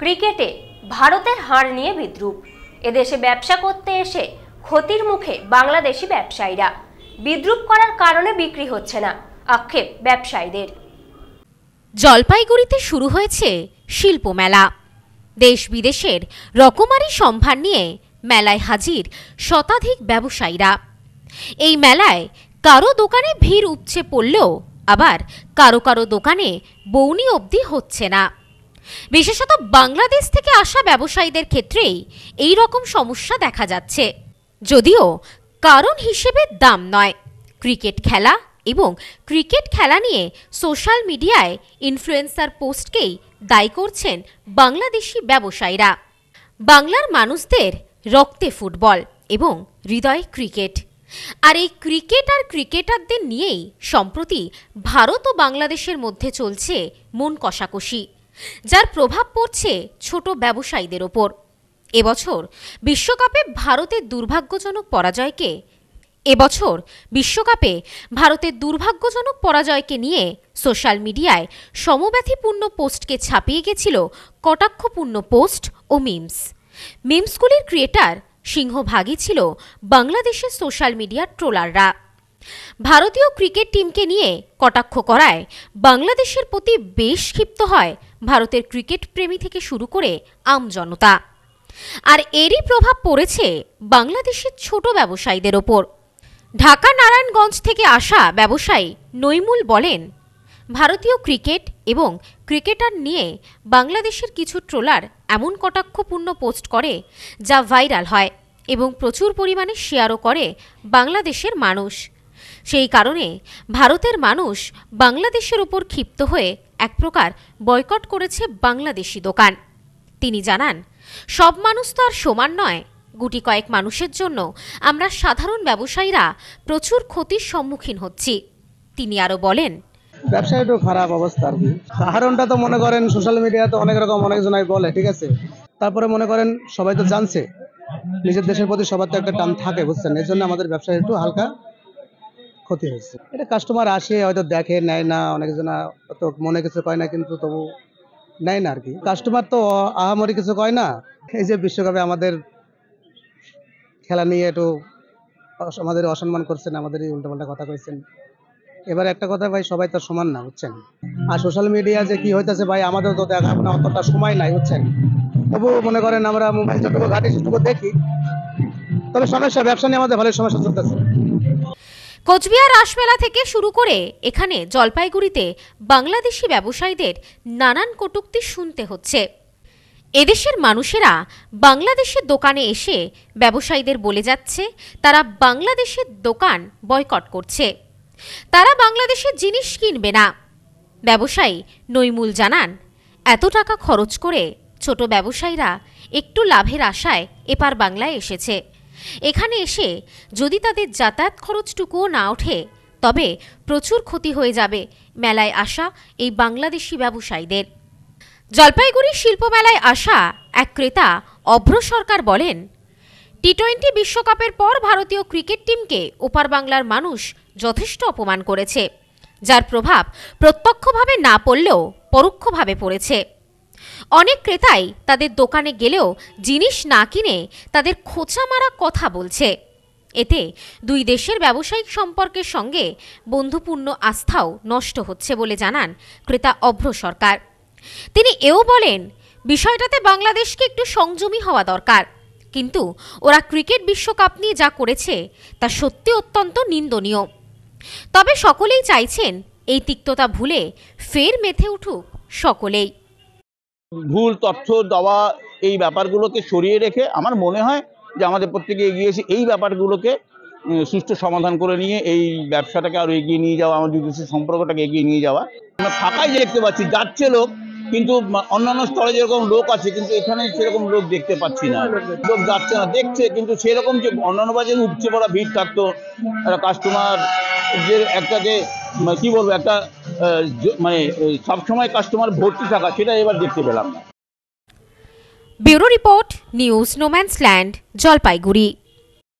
ক্রিকেটে ভারতের হার নিয়ে বিদ্রুপ এদেশে ব্যবসা করতে এসে ক্ষতির মুখে বাংলাদেশি ব্যবসায়ীরা বিদ্রুপ করার কারণে বিক্রি হচ্ছে না আক্ষেপ ব্যবসায়ীদের জলপাইগুড়িতে শুরু হয়েছে শিল্প মেলা দেশ বিদেশের রকমারি সম্ভার নিয়ে মেলায় হাজির শতাধিক ব্যবসায়ীরা এই মেলায় কারো দোকানে ভিড় উপচে পড়লেও আবার কারো কারো দোকানে বৌনি অবধি হচ্ছে না বিশেষত বাংলাদেশ থেকে আসা ব্যবসায়ীদের ক্ষেত্রেই এই রকম সমস্যা দেখা যাচ্ছে যদিও কারণ হিসেবে দাম নয় ক্রিকেট খেলা এবং ক্রিকেট খেলা নিয়ে সোশ্যাল মিডিয়ায় ইনফ্লুয়েন্সার পোস্টকেই দায়ী করছেন বাংলাদেশি ব্যবসায়ীরা বাংলার মানুষদের রক্তে ফুটবল এবং হৃদয়ে ক্রিকেট আর এই ক্রিকেট আর ক্রিকেটারদের নিয়েই সম্প্রতি ভারত ও বাংলাদেশের মধ্যে চলছে মন কষাকষি যার প্রভাব পড়ছে ছোট ব্যবসায়ীদের ওপর এবছর বিশ্বকাপে ভারতের দুর্ভাগ্যজনক পরাজয়কে এবছর বিশ্বকাপে ভারতের দুর্ভাগ্যজনক পরাজয়কে নিয়ে সোশ্যাল মিডিয়ায় সমব্যাথিপূর্ণ পোস্টকে ছাপিয়ে গেছিল কটাক্ষপূর্ণ পোস্ট ও মিমস মিমসগুলির ক্রিয়েটার সিংহভাগই ছিল বাংলাদেশের সোশ্যাল মিডিয়ার ট্রোলাররা ভারতীয় ক্রিকেট টিমকে নিয়ে কটাক্ষ করায় বাংলাদেশের প্রতি বেশ ক্ষিপ্ত হয় ভারতের ক্রিকেট প্রেমী থেকে শুরু করে আমজনতা আর এরই প্রভাব পড়েছে বাংলাদেশের ছোট ব্যবসায়ীদের ওপর ঢাকা নারায়ণগঞ্জ থেকে আসা ব্যবসায়ী নৈমুল বলেন ভারতীয় ক্রিকেট এবং ক্রিকেটার নিয়ে বাংলাদেশের কিছু ট্রোলার এমন কটাক্ষপূর্ণ পোস্ট করে যা ভাইরাল হয় এবং প্রচুর পরিমাণে শেয়ারও করে বাংলাদেশের মানুষ সেই কারণে ভারতের মানুষ বাংলাদেশের উপর ক্ষিপ্ত হয়ে এক প্রকার বয়কট করেছে বাংলাদেশি দোকান তিনি জানান সব মানুষ তো আর সমান নয় গুটি কয়েক মানুষের জন্য আমরা সাধারণ ব্যবসায়ীরা প্রচুর ক্ষতির সম্মুখীন হচ্ছি তিনি আরও বলেন ব্যবসায় একটু খারাপ অবস্থা আর কি কারণটা তো মনে করেন সোশ্যাল মিডিয়াতে অনেক রকম অনেকজনাই বলে ঠিক আছে তারপরে মনে করেন সবাই তো জানছে নিজের দেশের প্রতি সবার তো একটা টান থাকে বুঝছেন এই জন্য আমাদের ব্যবসায় একটু হালকা ক্ষতি হয়েছে এটা কাস্টমার আসে হয়তো দেখে নেয় না অনেকজন অত মনে কিছু কয় না কিন্তু তবু নেয় না আর কি কাস্টমার তো আহামরি কিছু কয় না এই যে বিশ্বকাপে আমাদের খেলা নিয়ে একটু আমাদের অসম্মান করছেন আমাদের এই উল্টোপাল্টা কথা কইছেন এবার একটা কথা ভাই সবাই তো সমান না বুঝছেন আর সোশ্যাল মিডিয়া যে কি হইতেছে ভাই আমাদের তো দেখা না অতটা সময় নাই বুঝছেন তবু মনে করেন আমরা মোবাইল যতটুকু ঘাটি সেটুকু দেখি তবে সমস্যা ব্যবসা নিয়ে আমাদের ভালো সমস্যা চলতেছে কোচবিহার রাসমেলা থেকে শুরু করে এখানে জলপাইগুড়িতে বাংলাদেশি ব্যবসায়ীদের নানান কটুক্তি শুনতে হচ্ছে এদেশের মানুষেরা বাংলাদেশের দোকানে এসে ব্যবসায়ীদের বলে যাচ্ছে তারা বাংলাদেশের দোকান বয়কট করছে তারা বাংলাদেশের জিনিস কিনবে না ব্যবসায়ী নৈমুল জানান এত টাকা খরচ করে ছোট ব্যবসায়ীরা একটু লাভের আশায় এপার বাংলায় এসেছে এখানে এসে যদি তাদের যাতায়াত খরচটুকুও না ওঠে তবে প্রচুর ক্ষতি হয়ে যাবে মেলায় আসা এই বাংলাদেশি ব্যবসায়ীদের জলপাইগুড়ি শিল্পমেলায় আসা এক ক্রেতা অভ্র সরকার বলেন টি টোয়েন্টি বিশ্বকাপের পর ভারতীয় ক্রিকেট টিমকে ওপার বাংলার মানুষ যথেষ্ট অপমান করেছে যার প্রভাব প্রত্যক্ষভাবে না পড়লেও পরোক্ষভাবে পড়েছে অনেক ক্রেতাই তাদের দোকানে গেলেও জিনিস না কিনে তাদের খোঁচা মারা কথা বলছে এতে দুই দেশের ব্যবসায়িক সম্পর্কের সঙ্গে বন্ধুপূর্ণ আস্থাও নষ্ট হচ্ছে বলে জানান ক্রেতা অভ্র সরকার তিনি এও বলেন বিষয়টাতে বাংলাদেশকে একটু সংযমী হওয়া দরকার কিন্তু ওরা ক্রিকেট বিশ্বকাপ নিয়ে যা করেছে তা সত্যি অত্যন্ত নিন্দনীয় তবে সকলেই চাইছেন এই তিক্ততা ভুলে ফের মেথে উঠুক সকলেই ভুল তথ্য দেওয়া এই ব্যাপারগুলোকে সরিয়ে রেখে আমার মনে হয় যে আমাদের প্রত্যেকে এগিয়েছে এই ব্যাপারগুলোকে সুষ্ঠু সমাধান করে নিয়ে এই ব্যবসাটাকে আরও এগিয়ে নিয়ে যাওয়া আমার দুদেশের সম্পর্কটাকে এগিয়ে নিয়ে যাওয়া আমরা ফাঁকাই দেখতে পাচ্ছি যাচ্ছে লোক কিন্তু অন্যান্য স্তরে যেরকম লোক আছে কিন্তু এখানে সেরকম লোক দেখতে পাচ্ছি না লোক যাচ্ছে না দেখছে কিন্তু সেরকম যে অন্যান্য বাজারে উঠছে পড়া ভিড় থাকতো একটা কাস্টমার যে একটা যে কী বলবো একটা মানে সবসময় কাস্টমার ভর্তি থাকা সেটা এবার দেখতে পেলাম bureau report news no man's land Jalpaiguri